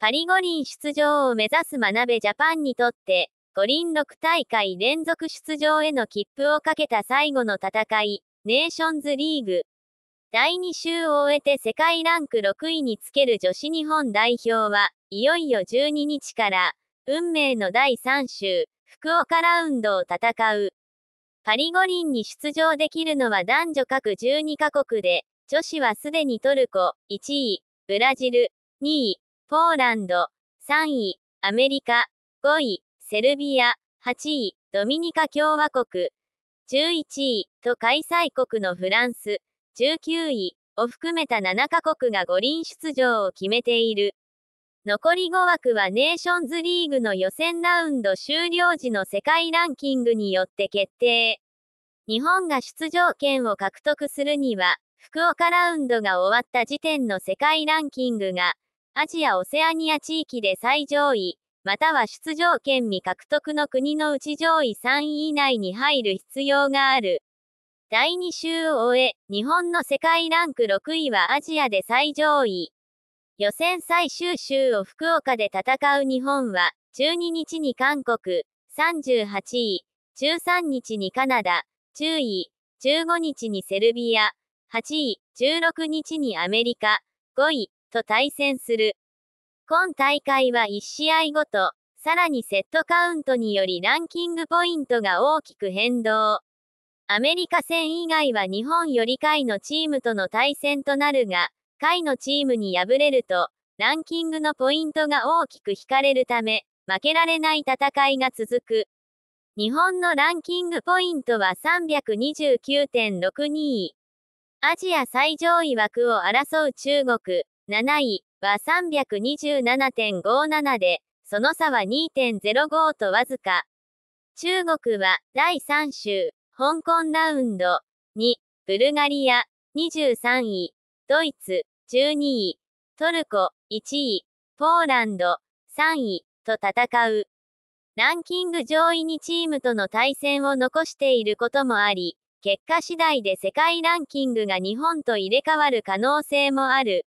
パリ五輪出場を目指す学鍋ジャパンにとって、五輪6大会連続出場への切符をかけた最後の戦い、ネーションズリーグ。第2週を終えて世界ランク6位につける女子日本代表は、いよいよ12日から、運命の第3週、福岡ラウンドを戦う。パリ五輪に出場できるのは男女各12カ国で、女子はすでにトルコ、1位、ブラジル、2位、ポーランド、3位、アメリカ、5位、セルビア、8位、ドミニカ共和国、11位、と開催国のフランス、19位、を含めた7カ国が五輪出場を決めている。残り5枠はネーションズリーグの予選ラウンド終了時の世界ランキングによって決定。日本が出場権を獲得するには、福岡ラウンドが終わった時点の世界ランキングが、アジア・オセアニア地域で最上位、または出場権未獲得の国のうち上位3位以内に入る必要がある。第2週を終え、日本の世界ランク6位はアジアで最上位。予選最終週を福岡で戦う日本は、12日に韓国、38位、13日にカナダ、10位、15日にセルビア、8位、16日にアメリカ、5位、と対戦する。今大会は1試合ごと、さらにセットカウントによりランキングポイントが大きく変動。アメリカ戦以外は日本より下位のチームとの対戦となるが、下位のチームに敗れると、ランキングのポイントが大きく引かれるため、負けられない戦いが続く。日本のランキングポイントは329.62位。アジア最上位枠を争う中国、7位は327.57で、その差は2.05とわずか。中国は第3週、香港ラウンド2、ブルガリア23位、ドイツ12位、トルコ1位、ポーランド3位と戦う。ランキング上位2チームとの対戦を残していることもあり、結果次第で世界ランキングが日本と入れ替わる可能性もある。